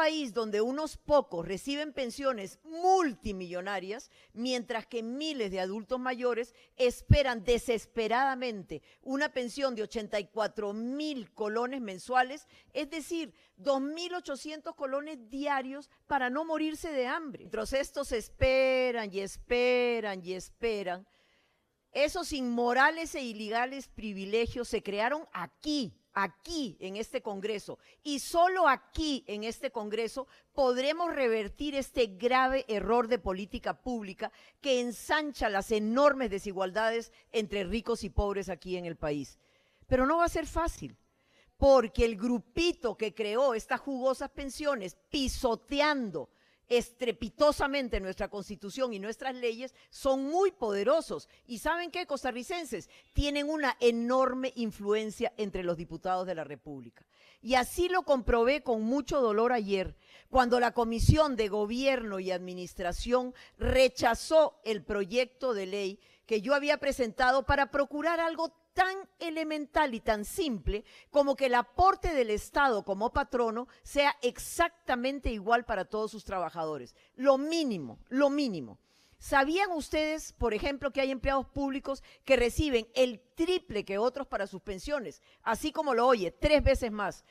país donde unos pocos reciben pensiones multimillonarias, mientras que miles de adultos mayores esperan desesperadamente una pensión de 84 mil colones mensuales, es decir, 2.800 colones diarios para no morirse de hambre. Mientras estos esperan y esperan y esperan, esos inmorales e ilegales privilegios se crearon aquí, aquí en este Congreso y solo aquí en este Congreso podremos revertir este grave error de política pública que ensancha las enormes desigualdades entre ricos y pobres aquí en el país. Pero no va a ser fácil, porque el grupito que creó estas jugosas pensiones pisoteando estrepitosamente nuestra constitución y nuestras leyes son muy poderosos. Y saben qué, costarricenses, tienen una enorme influencia entre los diputados de la República. Y así lo comprobé con mucho dolor ayer, cuando la Comisión de Gobierno y Administración rechazó el proyecto de ley que yo había presentado para procurar algo tan elemental y tan simple como que el aporte del Estado como patrono sea exactamente igual para todos sus trabajadores. Lo mínimo, lo mínimo. ¿Sabían ustedes, por ejemplo, que hay empleados públicos que reciben el triple que otros para sus pensiones? Así como lo oye, tres veces más.